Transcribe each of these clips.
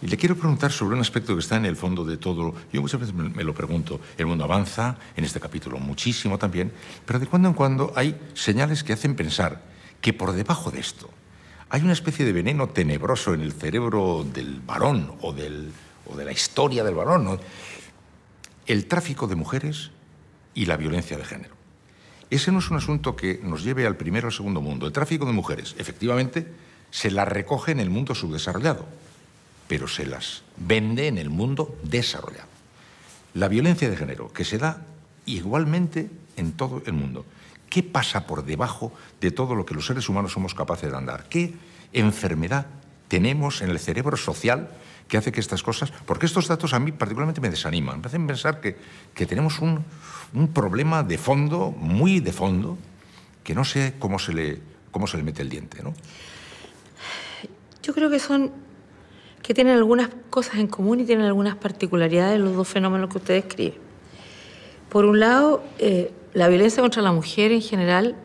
Y le quiero preguntar sobre un aspecto que está en el fondo de todo. Yo muchas veces me lo pregunto. El mundo avanza, en este capítulo muchísimo también, pero de cuando en cuando hay señales que hacen pensar que por debajo de esto hay una especie de veneno tenebroso en el cerebro del varón o, de la historia del varón. El tráfico de mujeres y la violencia de género. Ese no es un asunto que nos lleve al primero o al segundo mundo. El tráfico de mujeres, efectivamente, se las recoge en el mundo subdesarrollado, pero se las vende en el mundo desarrollado. La violencia de género, que se da igualmente en todo el mundo. ¿Qué pasa por debajo de todo lo que los seres humanos somos capaces de andar? ¿Qué enfermedad tenemos en el cerebro social que hace que estas cosas... Porque estos datos a mí particularmente me desaniman, me hacen pensar que, tenemos un, problema de fondo, muy de fondo, que no sé cómo se le, cómo se le mete el diente. ¿no? Yo creo que son que tienen algunas cosas en común y tienen algunas particularidades los dos fenómenos que usted describe. Por un lado, eh, la violencia contra la mujer en general,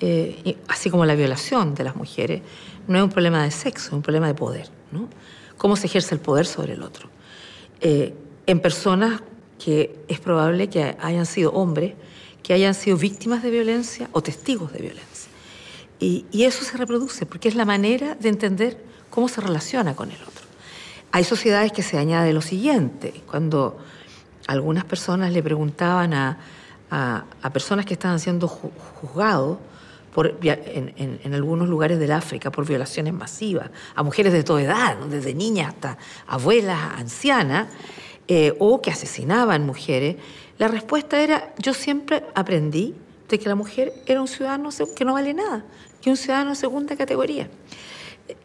eh, así como la violación de las mujeres, no es un problema de sexo, es un problema de poder. Cómo se ejerce el poder sobre el otro. Eh, en personas que es probable que hayan sido hombres, que hayan sido víctimas de violencia o testigos de violencia. Y, eso se reproduce, porque es la manera de entender cómo se relaciona con el otro. Hay sociedades que se añade lo siguiente. Cuando algunas personas le preguntaban a, personas que estaban siendo juzgados en, algunos lugares del África por violaciones masivas, a mujeres de toda edad, desde niñas hasta abuelas, ancianas, eh, o que asesinaban mujeres, la respuesta era, yo siempre aprendí de que la mujer era un ciudadano que no vale nada, que un ciudadano de segunda categoría.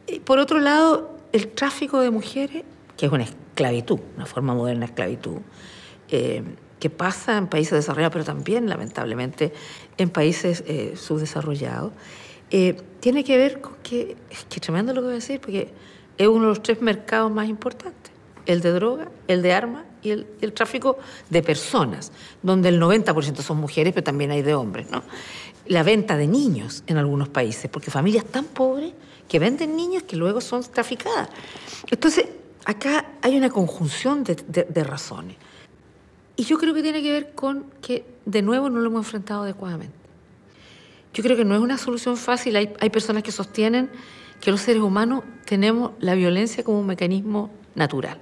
Eh, por otro lado, el tráfico de mujeres, que es una esclavitud, una forma moderna de esclavitud, eh, que pasa en países desarrollados, pero también, lamentablemente, en países eh, subdesarrollados, tiene que ver con que, es que tremendo lo que voy a decir, porque es uno de los tres mercados más importantes, el de droga, el de armas y el, tráfico de personas, donde el 90% son mujeres, pero también hay de hombres, ¿no? La venta de niños en algunos países, porque familias tan pobres que venden niños que luego son traficadas. Entonces, acá hay una conjunción de, razones. Y yo creo que tiene que ver con que, de nuevo, no lo hemos enfrentado adecuadamente. Yo creo que no es una solución fácil. hay, personas que sostienen que los seres humanos tenemos la violencia como un mecanismo natural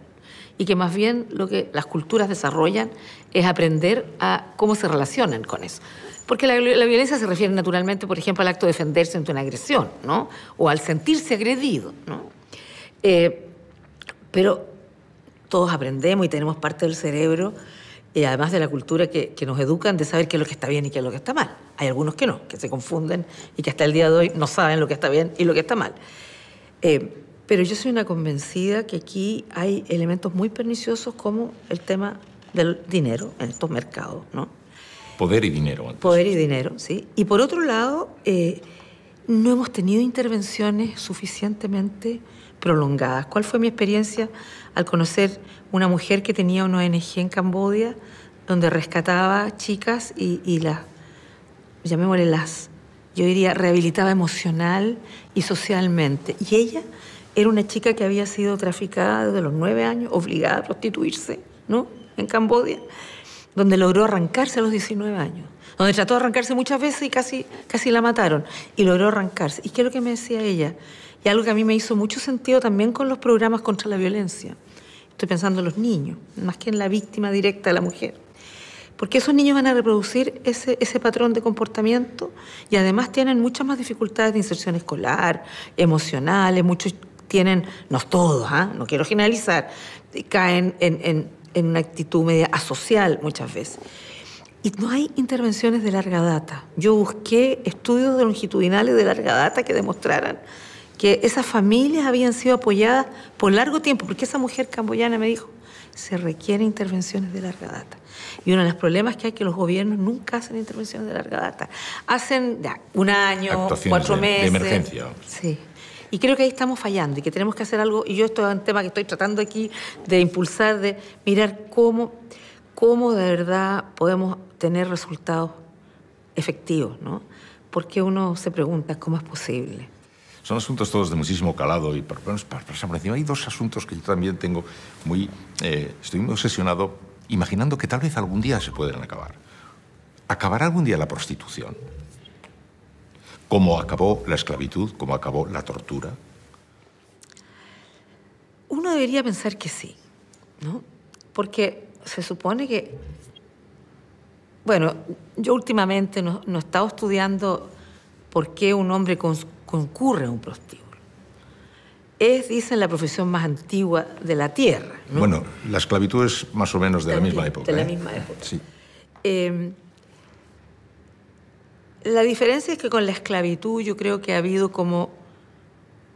y que más bien lo que las culturas desarrollan es aprender a cómo se relacionan con eso. Porque la, violencia se refiere naturalmente, por ejemplo, al acto de defenderse ante una agresión, ¿no? O al sentirse agredido, ¿no? Eh, pero todos aprendemos y tenemos parte del cerebro, eh, además de la cultura que, nos educan, de saber qué es lo que está bien y qué es lo que está mal. Hay algunos que no, que se confunden y que hasta el día de hoy no saben lo que está bien y lo que está mal. Eh, pero yo soy una convencida que aquí hay elementos muy perniciosos como el tema del dinero en estos mercados, ¿no? Poder y dinero. Poder y dinero, sí. Y por otro lado, eh, no hemos tenido intervenciones suficientemente prolongadas. ¿Cuál fue mi experiencia al conocer una mujer que tenía una ONG en Cambodia donde rescataba chicas y, y las, llamémosle las, yo diría, rehabilitaba emocional y socialmente? Y ella era una chica que había sido traficada desde los nueve años, obligada a prostituirse, ¿no? En Cambodia, donde logró arrancarse a los 19 años, donde trató de arrancarse muchas veces y casi, casi la mataron, y logró arrancarse. ¿Y qué es lo que me decía ella? Y algo que a mí me hizo mucho sentido también con los programas contra la violencia. Estoy pensando en los niños, más que en la víctima directa de la mujer. Porque esos niños van a reproducir ese, ese, patrón de comportamiento y además tienen muchas más dificultades de inserción escolar, emocionales, muchos tienen, no todos, ¿ah? no quiero generalizar, caen en, una actitud media asocial muchas veces. Y no hay intervenciones de larga data. Yo busqué estudios longitudinales de larga data que demostraran que esas familias habían sido apoyadas por largo tiempo, porque esa mujer camboyana me dijo, se requieren intervenciones de larga data. Y uno de los problemas que hay es que los gobiernos nunca hacen intervenciones de larga data. Hacen ya, un año, cuatro meses. De emergencia. Sí. Y creo que ahí estamos fallando y que tenemos que hacer algo, y yo esto es un tema que estoy tratando aquí de impulsar, de mirar cómo, cómo de verdad podemos tener resultados efectivos, ¿no? Porque uno se pregunta cómo es posible. Son asuntos todos de muchísimo calado y por, pasar por encima hay dos asuntos que yo también tengo muy... Eh, estoy muy obsesionado imaginando que tal vez algún día se pueden acabar. ¿Acabará algún día la prostitución? cómo acabó la esclavitud, cómo acabó la tortura? Uno debería pensar que sí, ¿no? Porque se supone que... Bueno, yo últimamente no, he estado estudiando por qué un hombre concurre a un prostíbulo. Es, dicen, la profesión más antigua de la Tierra. Bueno, la esclavitud es más o menos de la misma época. De la ¿eh? misma época. Sí. Em, la diferencia es que con la esclavitud yo creo que ha habido como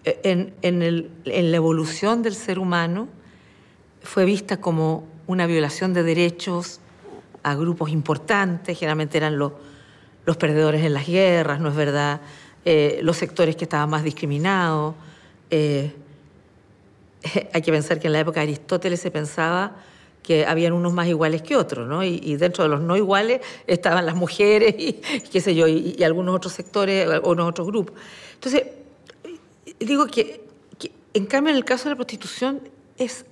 eh, en, la evolución del ser humano fue vista como una violación de derechos a grupos importantes, generalmente eran los, perdedores en las guerras, ¿no es verdad? Eh, los sectores que estaban más discriminados. Eh, hay que pensar que en la época de Aristóteles se pensaba que habían unos más iguales que otros, ¿no? Y, dentro de los no iguales estaban las mujeres y, qué sé yo, y, algunos otros sectores, unos otros grupos. Entonces, digo que, que, en cambio, en el caso de la prostitución es,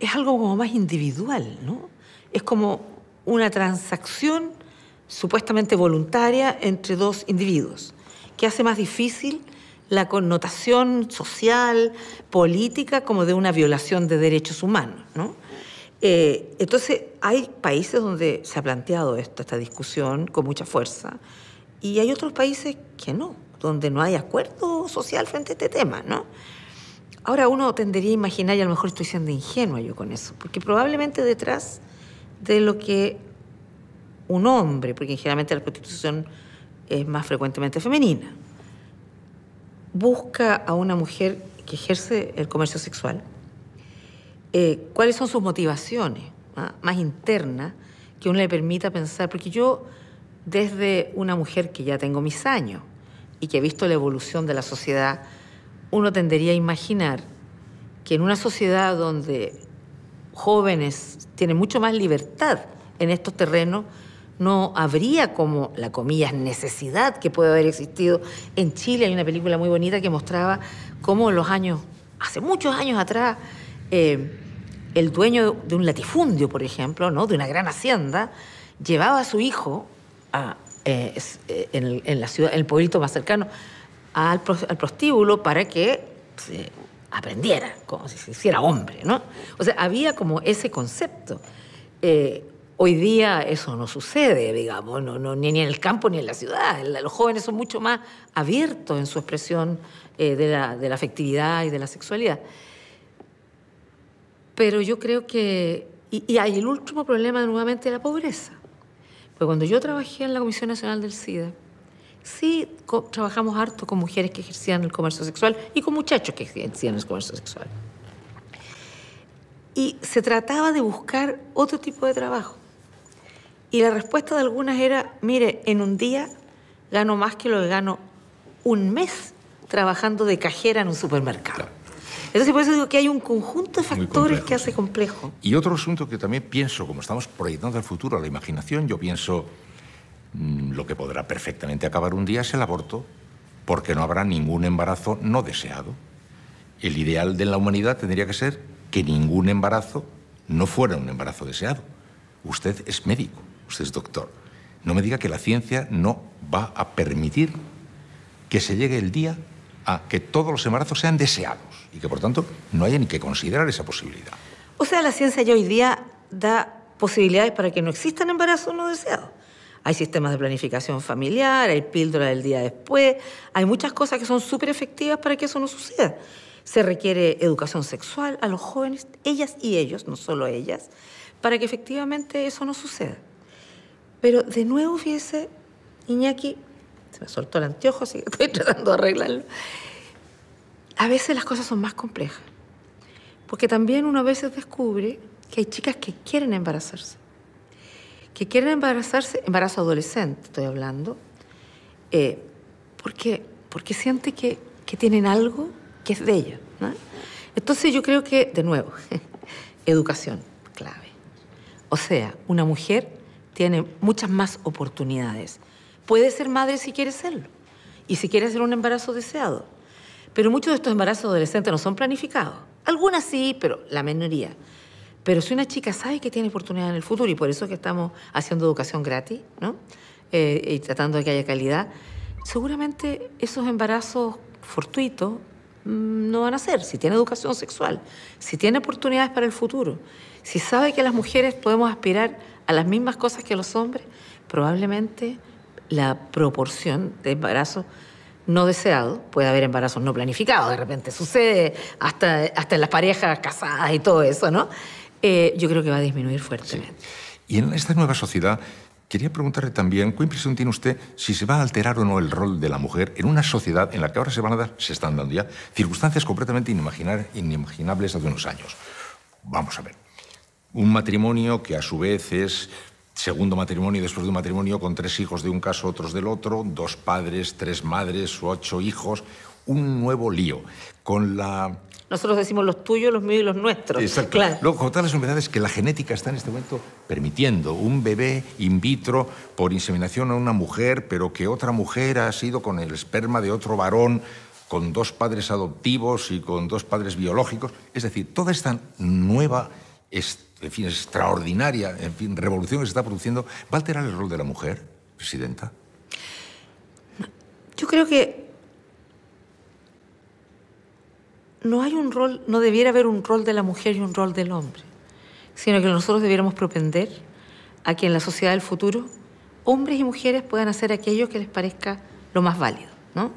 es algo como más individual, ¿no? Es como una transacción supuestamente voluntaria entre dos individuos, que hace más difícil la connotación social, política, como de una violación de derechos humanos. ¿no? Eh, entonces, hay países donde se ha planteado esta discusión con mucha fuerza, y hay otros países que no, donde no hay acuerdo social frente a este tema, ¿no? Ahora uno tendería a imaginar, y a lo mejor estoy siendo ingenua yo con eso, porque probablemente detrás de lo que un hombre, porque generalmente la prostitución es más frecuentemente femenina, busca a una mujer que ejerce el comercio sexual, eh, cuáles son sus motivaciones ¿ah? más internas que uno le permita pensar, porque yo desde una mujer que ya tengo mis años y que he visto la evolución de la sociedad, uno tendería a imaginar que en una sociedad donde jóvenes tienen mucho más libertad en estos terrenos, no habría como la comillas necesidad que puede haber existido. En Chile hay una película muy bonita que mostraba cómo los años, hace muchos años atrás, eh, el dueño de un latifundio, por ejemplo, ¿no? de una gran hacienda, llevaba a su hijo a, eh, eh, en, la ciudad, el pueblito más cercano al, prostíbulo para que aprendiera, como si se hiciera hombre. O sea, había como ese concepto. hoy día eso no sucede, digamos, no, ni, en el campo ni en la ciudad. Los jóvenes son mucho más abiertos en su expresión de la afectividad y de la sexualidad. Pero yo creo que... Y, hay el último problema nuevamente la pobreza. Pues cuando yo trabajé en la Comisión Nacional del SIDA, sí trabajamos harto con mujeres que ejercían el comercio sexual y con muchachos que ejercían el comercio sexual. Y se trataba de buscar otro tipo de trabajo. Y la respuesta de algunas era, mire, en un día gano más que lo que gano un mes trabajando de cajera en un supermercado. Entonces, por eso digo que hay un conjunto de factores que hace complejo. Y otro asunto que también pienso, como estamos proyectando al futuro, a la imaginación, yo pienso mm, lo que podrá perfectamente acabar un día es el aborto, porque no habrá ningún embarazo no deseado. El ideal de la humanidad tendría que ser que ningún embarazo no fuera un embarazo deseado. Usted es médico, usted es doctor. No me diga que la ciencia no va a permitir que se llegue el día a que todos los embarazos sean deseados y que, por tanto, no haya ni que considerar esa posibilidad. O sea, la ciencia ya hoy día da posibilidades para que no existan embarazos no deseados. Hay sistemas de planificación familiar, hay píldora del día después, hay muchas cosas que son súper efectivas para que eso no suceda. Se requiere educación sexual a los jóvenes, ellas y ellos, no solo ellas, para que efectivamente eso no suceda. Pero de nuevo, fíjese, Iñaki, se me soltó el anteojo, así que estoy tratando de arreglarlo a veces las cosas son más complejas, porque también uno a veces descubre que hay chicas que quieren embarazarse, que quieren embarazarse, embarazo adolescente estoy hablando, eh, porque, porque siente que, tienen algo que es de ellas. Entonces yo creo que, de nuevo, educación clave. O sea, una mujer tiene muchas más oportunidades. Puede ser madre si quiere serlo y si quiere hacer un embarazo deseado pero muchos de estos embarazos adolescentes no son planificados. Algunas sí, pero la minoría. Pero si una chica sabe que tiene oportunidad en el futuro, y por eso es que estamos haciendo educación gratis, ¿no? Eh, y tratando de que haya calidad, seguramente esos embarazos fortuitos mm, no van a ser, si tiene educación sexual, si tiene oportunidades para el futuro, si sabe que las mujeres podemos aspirar a las mismas cosas que los hombres, probablemente la proporción de embarazos no deseado, puede haber embarazos no planificados, de repente sucede, hasta, hasta en las parejas casadas y todo eso, ¿no? Eh, yo creo que va a disminuir fuertemente. Y en esta nueva sociedad, quería preguntarle también, ¿qué impresión tiene usted si se va a alterar o no el rol de la mujer en una sociedad en la que ahora se van a dar, se están dando ya, circunstancias completamente inimaginables hace unos años? Vamos a ver. Un matrimonio que a su vez es segundo matrimonio después de un matrimonio con tres hijos de un caso, otros del otro, dos padres, tres madres, ocho hijos, un nuevo lío. Con la nosotros decimos los tuyos, los míos y los nuestros. Exacto. Claro. Luego, con todas las novedades que la genética está en este momento permitiendo un bebé in vitro por inseminación a una mujer, pero que otra mujer ha sido con el esperma de otro varón, con dos padres adoptivos y con dos padres biológicos. Es decir, toda esta nueva es, extraordinaria, en fin, revolución que se está produciendo, ¿va a alterar el rol de la mujer, presidenta? Yo creo que no hay un rol, no debiera haber un rol de la mujer y un rol del hombre, sino que nosotros debiéramos propender a que en la sociedad del futuro hombres y mujeres puedan hacer aquello que les parezca lo más válido, ¿no?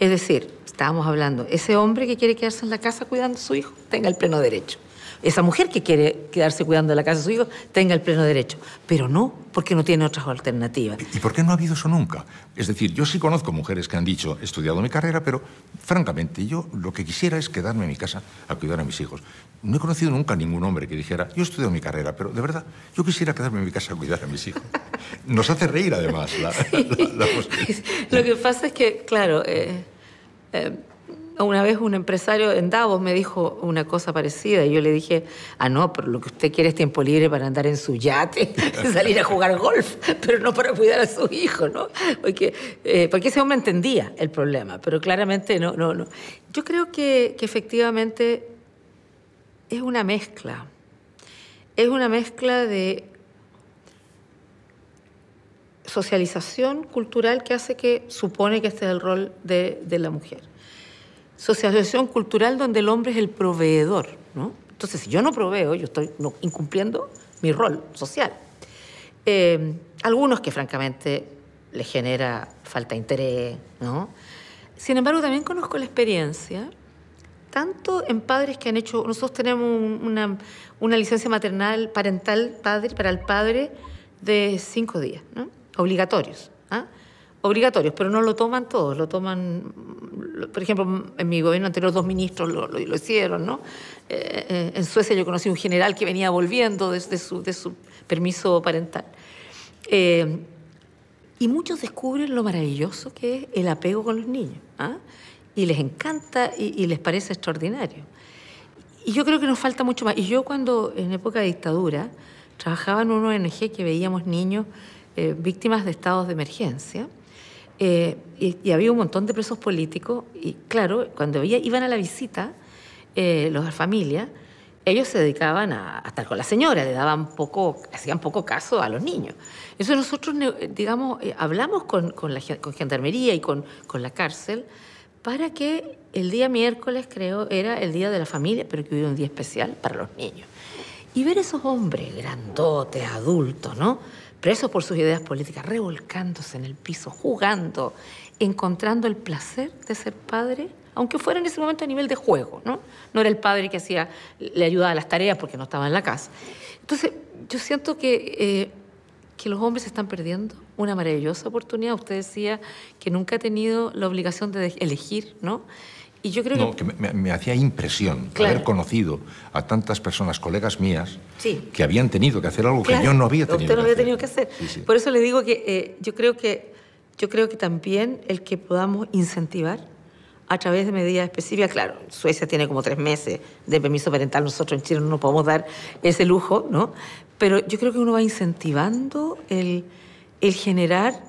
Es decir, estábamos hablando, ese hombre que quiere quedarse en la casa cuidando a su hijo tenga el pleno derecho esa mujer que quiere quedarse cuidando de la casa de su hijo tenga el pleno derecho. Pero no, porque no tiene otras alternativas. ¿Y por qué no ha habido eso nunca? Es decir, yo sí conozco mujeres que han dicho, he estudiado mi carrera, pero francamente yo lo que quisiera es quedarme en mi casa a cuidar a mis hijos. No he conocido nunca ningún hombre que dijera, yo he estudiado mi carrera, pero de verdad, yo quisiera quedarme en mi casa a cuidar a mis hijos. Nos hace reír además la, Lo que pasa es que, claro... Eh, eh, una vez un empresario en Davos me dijo una cosa parecida y yo le dije, ah, no, pero lo que usted quiere es tiempo libre para andar en su yate, salir a jugar golf, pero no para cuidar a su hijo, ¿no? Porque, eh, ese hombre entendía el problema, pero claramente no, no, no. Yo creo que, efectivamente es una mezcla. Es una mezcla de socialización cultural que hace que supone que este es el rol de la mujer socialización cultural donde el hombre es el proveedor, ¿no? Entonces, si yo no proveo, yo estoy incumpliendo mi rol social. Eh, algunos que francamente les genera falta de interés, ¿no? Sin embargo, también conozco la experiencia, tanto en padres que han hecho, nosotros tenemos una, licencia maternal parental padre, para el padre de cinco días, obligatorios obligatorios, pero no lo toman todos, lo toman, por ejemplo, en mi gobierno anterior dos ministros lo, hicieron, ¿no? Eh, eh, en Suecia yo conocí un general que venía volviendo de, su, permiso parental. Eh, y muchos descubren lo maravilloso que es el apego con los niños, ¿ah? y les encanta y, les parece extraordinario. Y yo creo que nos falta mucho más. Y yo cuando, en época de dictadura, trabajaba en una ONG que veíamos niños víctimas de estados de emergencia eh, y, había un montón de presos políticos y claro, cuando iban a la visita, eh, los de familia, ellos se dedicaban a, estar con la señora, le daban poco, hacían poco caso a los niños. Eso nosotros, digamos, eh, hablamos con, con la con gendarmería y con, con, la cárcel para que el día miércoles, creo, era el día de la familia, pero que hubiera un día especial para los niños. Y ver esos hombres grandotes, adultos, ¿no? presos por sus ideas políticas, revolcándose en el piso, jugando, encontrando el placer de ser padre, aunque fuera en ese momento a nivel de juego, ¿no? No era el padre que hacía, le ayudaba a las tareas porque no estaba en la casa. Entonces, yo siento que, eh, que los hombres están perdiendo una maravillosa oportunidad. Usted decía que nunca ha tenido la obligación de elegir, ¿no? creo que... me, hacía impresión haber conocido a tantas personas, colegas mías, que habían tenido que hacer algo que yo no había tenido que hacer. Por eso le digo que, eh, yo creo que yo creo que también el que podamos incentivar a través de medidas específicas, claro, Suecia tiene como tres meses de permiso parental, nosotros en Chile no nos podemos dar ese lujo, ¿no? Pero yo creo que uno va incentivando el, el generar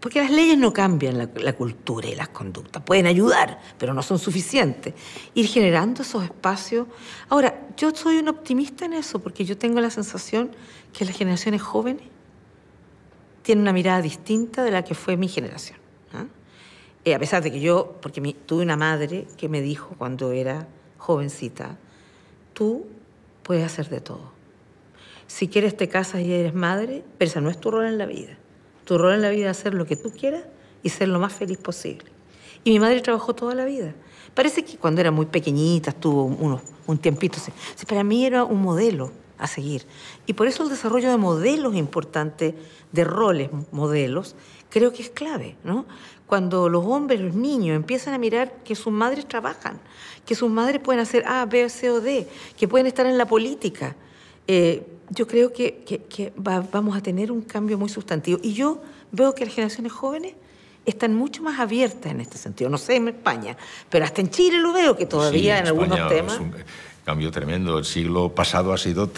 porque las leyes no cambian la, cultura y las conductas. Pueden ayudar, pero no son suficientes. Ir generando esos espacios. Ahora, yo soy un optimista en eso, porque yo tengo la sensación que las generaciones jóvenes tienen una mirada distinta de la que fue mi generación. Eh, a pesar de que yo, porque tuve una madre que me dijo cuando era jovencita, tú puedes hacer de todo. Si quieres te casas y eres madre, pero esa no es tu rol en la vida. Tu rol en la vida es hacer lo que tú quieras y ser lo más feliz posible. Y mi madre trabajó toda la vida. Parece que cuando era muy pequeñita estuvo unos, un tiempito. Para mí era un modelo a seguir. Y por eso el desarrollo de modelos importantes, de roles, modelos, creo que es clave. ¿no? Cuando los hombres, los niños, empiezan a mirar que sus madres trabajan, que sus madres pueden hacer A, B, C o D, que pueden estar en la política. Eh, yo creo que, vamos a tener un cambio muy sustantivo. Y yo veo que las generaciones jóvenes están mucho más abiertas en este sentido. No sé en España, pero hasta en Chile lo veo que todavía en algunos temas... Es un cambio tremendo. El siglo pasado ha sido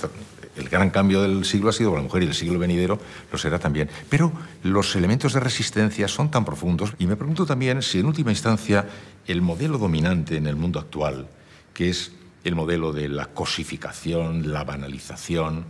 el gran cambio del siglo ha sido para la mujer y el siglo venidero lo será también. Pero los elementos de resistencia son tan profundos y me pregunto también si en última instancia el modelo dominante en el mundo actual, que es el modelo de la cosificación, la banalización,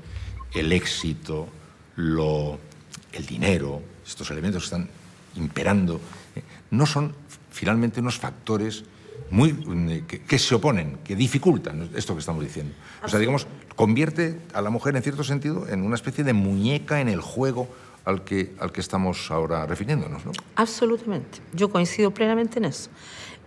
el éxito, el dinero, estos elementos están imperando, ¿eh? no son finalmente unos factores muy, eh, que, se oponen, que dificultan esto que estamos diciendo. O sea, digamos, convierte a la mujer, en cierto sentido, en una especie de muñeca en el juego al que, al que estamos ahora refiriéndonos. ¿no? Absolutamente. Yo coincido plenamente en eso.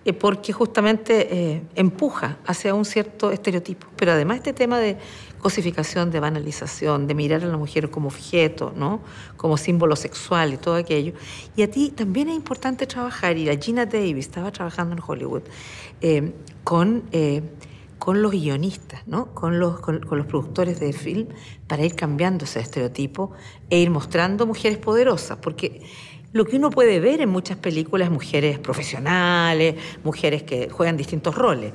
Eh, porque justamente eh, empuja hacia un cierto estereotipo. Pero además este tema de cosificación, de banalización, de mirar a la mujer como objeto, ¿no? como símbolo sexual y todo aquello. Y a ti también es importante trabajar, y la Gina Davis estaba trabajando en Hollywood eh, con, con los guionistas, con, los, productores de film, para ir cambiando ese estereotipo e ir mostrando mujeres poderosas, porque lo que uno puede ver en muchas películas, mujeres profesionales, mujeres que juegan distintos roles.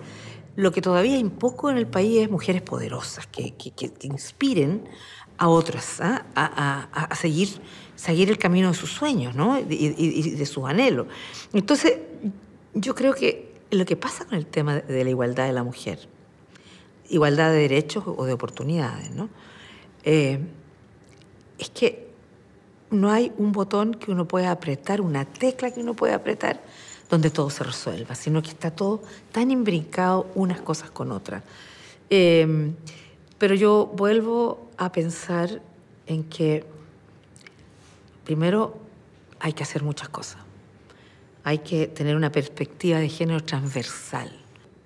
Lo que todavía hay poco en el país es mujeres poderosas, que, inspiren a otras ¿ah? a, seguir, seguir el camino de sus sueños y, de sus anhelos. Entonces, yo creo que lo que pasa con el tema de la igualdad de la mujer, igualdad de derechos o de oportunidades, ¿no? Eh, es que no hay un botón que uno pueda apretar, una tecla que uno pueda apretar donde todo se resuelva, sino que está todo tan imbricado unas cosas con otras. Em, pero yo vuelvo a pensar en que primero hay que hacer muchas cosas. Hay que tener una perspectiva de género transversal.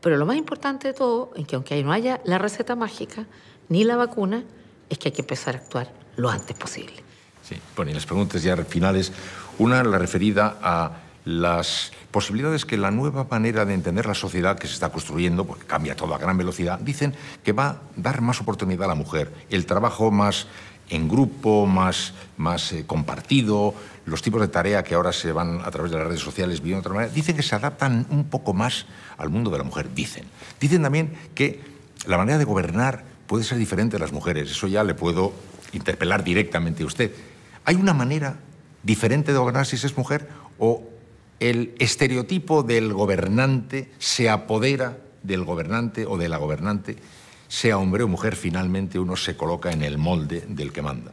Pero lo más importante de todo, en que aunque no haya la receta mágica ni la vacuna, es que hay que empezar a actuar lo antes posible. Sí. Bueno, y las preguntas ya finales. Una, la referida a las posibilidades que la nueva manera de entender la sociedad que se está construyendo, porque cambia todo a gran velocidad, dicen que va a dar más oportunidad a la mujer, el trabajo más en grupo, más, más eh, compartido, los tipos de tarea que ahora se van a través de las redes sociales viviendo de otra manera, dicen que se adaptan un poco más al mundo de la mujer, dicen. Dicen también que la manera de gobernar puede ser diferente a las mujeres, eso ya le puedo interpelar directamente a usted ¿Hay una manera diferente de gobernar si es mujer o el estereotipo del gobernante se apodera del gobernante o de la gobernante, sea hombre o mujer, finalmente uno se coloca en el molde del que manda?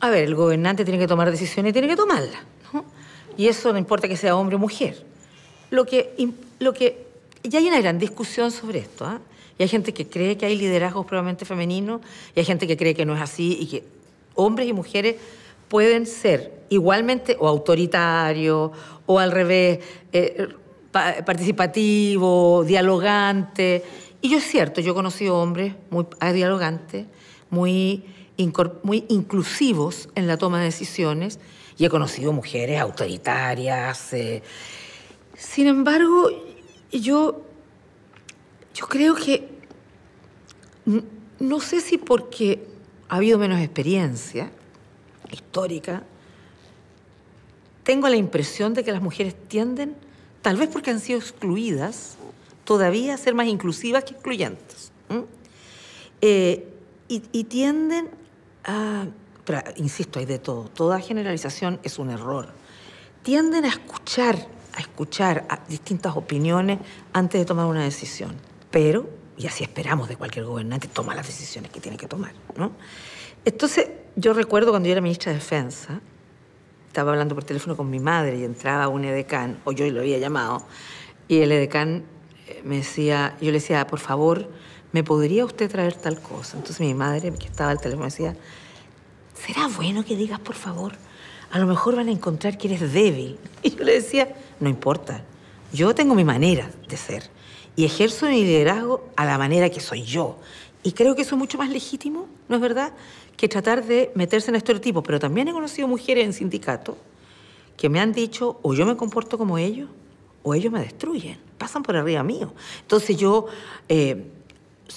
A ver, el gobernante tiene que tomar decisiones y tiene que tomarlas. ¿no? Y eso no importa que sea hombre o mujer. Lo que, lo que ya hay una gran discusión sobre esto. ¿ah? Y hay gente que cree que hay liderazgos probablemente femeninos y hay gente que cree que no es así y que hombres y mujeres pueden ser igualmente o autoritario o al revés, eh, participativo, dialogante. Y yo es cierto, yo he conocido hombres muy ah, dialogantes, muy, inclusivos en la toma de decisiones y he conocido mujeres autoritarias. Eh. Sin embargo, yo, yo creo que, no sé si porque ha habido menos experiencia histórica, tengo la impresión de que las mujeres tienden, tal vez porque han sido excluidas, todavía a ser más inclusivas que excluyentes. Eh, y, tienden a, insisto, hay de todo, toda generalización es un error, tienden a escuchar, a escuchar distintas opiniones antes de tomar una decisión. Pero y así esperamos de cualquier gobernante, toma las decisiones que tiene que tomar. ¿no? Entonces, yo recuerdo cuando yo era ministra de Defensa, estaba hablando por teléfono con mi madre y entraba un edecán, o yo lo había llamado, y el edecán eh, me decía, yo le decía, ah, por favor, ¿me podría usted traer tal cosa? Entonces mi madre, que estaba al teléfono, decía, ¿será bueno que digas, por favor? A lo mejor van a encontrar que eres débil. Y yo le decía, no importa, yo tengo mi manera de ser y ejerzo mi liderazgo a la manera que soy yo. Y creo que eso es mucho más legítimo, ¿no es verdad?, que tratar de meterse en estereotipos. Pero también he conocido mujeres en sindicato que me han dicho, o yo me comporto como ellos, o ellos me destruyen, pasan por arriba mío. Entonces yo... Eh,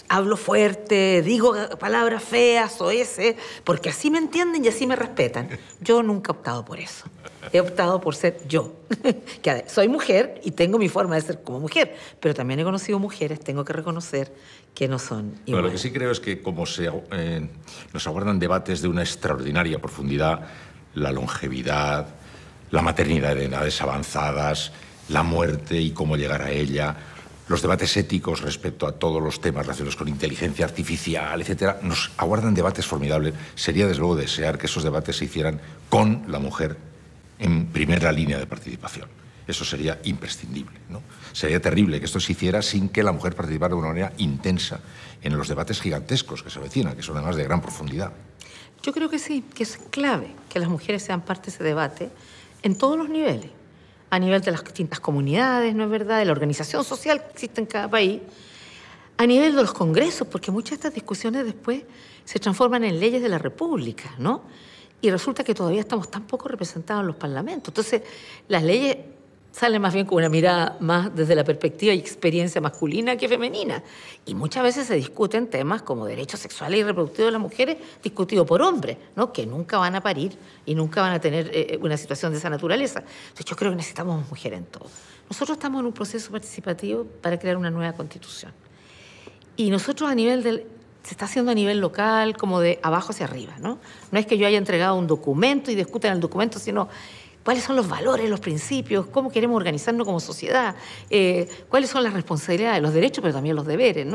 hablo fuerte, digo palabras feas o ese, porque así me entienden y así me respetan. Yo nunca he optado por eso. He optado por ser yo. que soy mujer y tengo mi forma de ser como mujer, pero también he conocido mujeres, tengo que reconocer que no son iguales. lo que sí creo es que como se, eh, nos aguardan debates de una extraordinaria profundidad, la longevidad, la maternidad de edades avanzadas, la muerte y cómo llegar a ella, los debates éticos respecto a todos los temas relacionados con inteligencia artificial, etcétera, nos aguardan debates formidables. Sería desde luego desear que esos debates se hicieran con la mujer en primera línea de participación. Eso sería imprescindible. ¿no? Sería terrible que esto se hiciera sin que la mujer participara de una manera intensa en los debates gigantescos que se avecinan, que son además de gran profundidad. Yo creo que sí, que es clave que las mujeres sean parte de ese debate en todos los niveles a nivel de las distintas comunidades, ¿no es verdad?, de la organización social que existe en cada país, a nivel de los congresos, porque muchas de estas discusiones después se transforman en leyes de la República, ¿no? Y resulta que todavía estamos tan poco representados en los parlamentos. Entonces, las leyes sale más bien con una mirada más desde la perspectiva y experiencia masculina que femenina. Y muchas veces se discuten temas como derechos sexuales y reproductivos de las mujeres discutidos por hombres, ¿no? que nunca van a parir y nunca van a tener eh, eh, una situación de esa naturaleza. Entonces yo creo que necesitamos mujeres en todo. Nosotros estamos en un proceso participativo para crear una nueva constitución. Y nosotros a nivel del... Se está haciendo a nivel local, como de abajo hacia arriba, ¿no? No es que yo haya entregado un documento y discutan el documento, sino cuáles son los valores, los principios, cómo queremos organizarnos como sociedad, eh, cuáles son las responsabilidades, los derechos, pero también los deberes,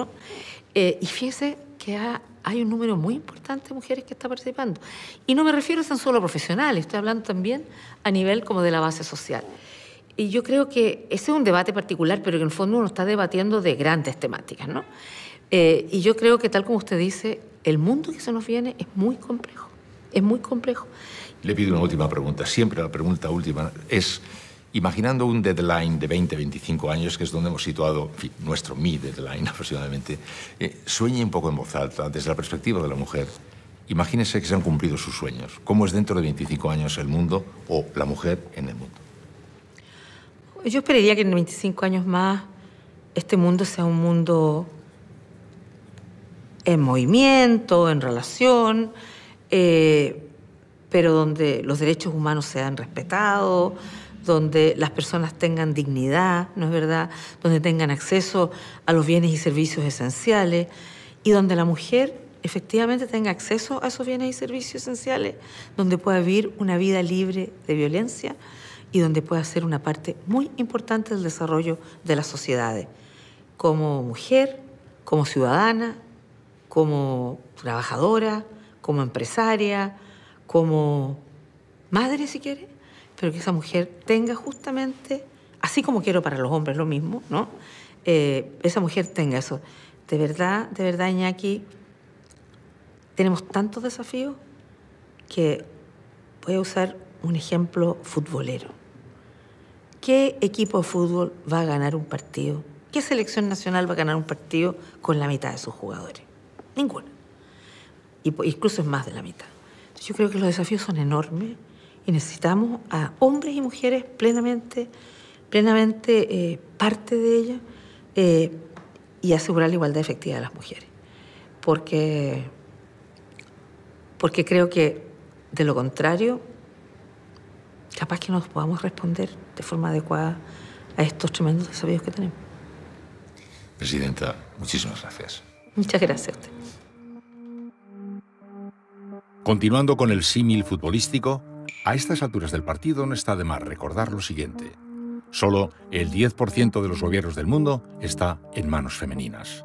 eh, y fíjese que hay un número muy importante de mujeres que está participando. Y no me refiero a tan solo profesionales. estoy hablando también a nivel como de la base social. Y yo creo que ese es un debate particular, pero que en el fondo uno está debatiendo de grandes temáticas, eh, y yo creo que tal como usted dice, el mundo que se nos viene es muy complejo. Es muy complejo. Le pido una última pregunta. Siempre la pregunta última es, imaginando un deadline de 20, 25 años, que es donde hemos situado nuestro mi deadline aproximadamente, eh, sueñe un poco en voz alta, desde la perspectiva de la mujer. Imagínese que se han cumplido sus sueños. ¿Cómo es dentro de 25 años el mundo o la mujer en el mundo? Yo esperaría que en 25 años más este mundo sea un mundo en movimiento, en relación, eh, pero donde los derechos humanos sean respetados, donde las personas tengan dignidad, ¿no es verdad? Donde tengan acceso a los bienes y servicios esenciales y donde la mujer efectivamente tenga acceso a esos bienes y servicios esenciales, donde pueda vivir una vida libre de violencia y donde pueda ser una parte muy importante del desarrollo de las sociedades, como mujer, como ciudadana, como trabajadora, como empresaria, como madre si quiere, pero que esa mujer tenga justamente, así como quiero para los hombres lo mismo, ¿no? Eh, esa mujer tenga eso. De verdad, de verdad, Iñaki, tenemos tantos desafíos que voy a usar un ejemplo futbolero. ¿Qué equipo de fútbol va a ganar un partido? ¿Qué selección nacional va a ganar un partido con la mitad de sus jugadores? Ninguno y incluso es más de la mitad. yo creo que los desafíos son enormes y necesitamos a hombres y mujeres plenamente, plenamente eh, parte de ellas eh, y asegurar la igualdad efectiva de las mujeres. Porque, porque creo que de lo contrario, capaz que nos podamos responder de forma adecuada a estos tremendos desafíos que tenemos. Presidenta, muchísimas gracias. Muchas gracias a usted. Continuando con el símil futbolístico, a estas alturas del partido no está de más recordar lo siguiente. Solo el 10% de los gobiernos del mundo está en manos femeninas.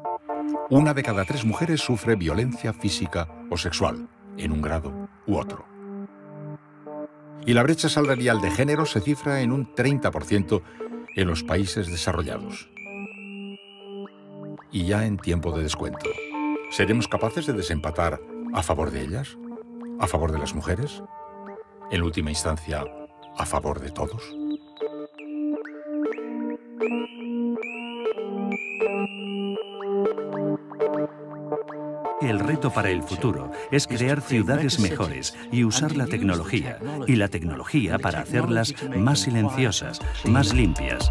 Una de cada tres mujeres sufre violencia física o sexual, en un grado u otro. Y la brecha salarial de género se cifra en un 30% en los países desarrollados. Y ya en tiempo de descuento, ¿seremos capaces de desempatar a favor de ellas? ¿A favor de las mujeres? ¿En última instancia, a favor de todos? El reto para el futuro es crear ciudades mejores y usar la tecnología, y la tecnología para hacerlas más silenciosas, más limpias.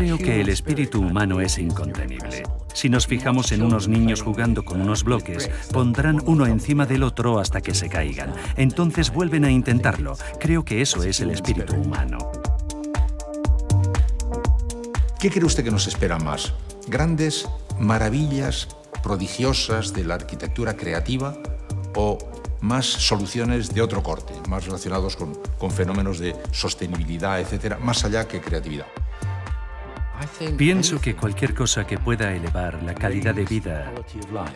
Creo que el espíritu humano es incontenible. Si nos fijamos en unos niños jugando con unos bloques, pondrán uno encima del otro hasta que se caigan. Entonces vuelven a intentarlo. Creo que eso es el espíritu humano. ¿Qué cree usted que nos espera más? ¿Grandes maravillas prodigiosas de la arquitectura creativa o más soluciones de otro corte, más relacionados con, con fenómenos de sostenibilidad, etcétera, más allá que creatividad? Pienso que cualquier cosa que pueda elevar la calidad de vida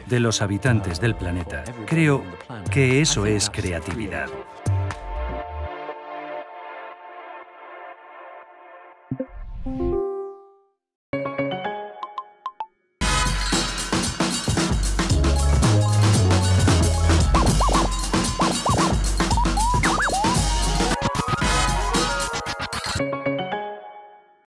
de los habitantes del planeta, creo que eso es creatividad.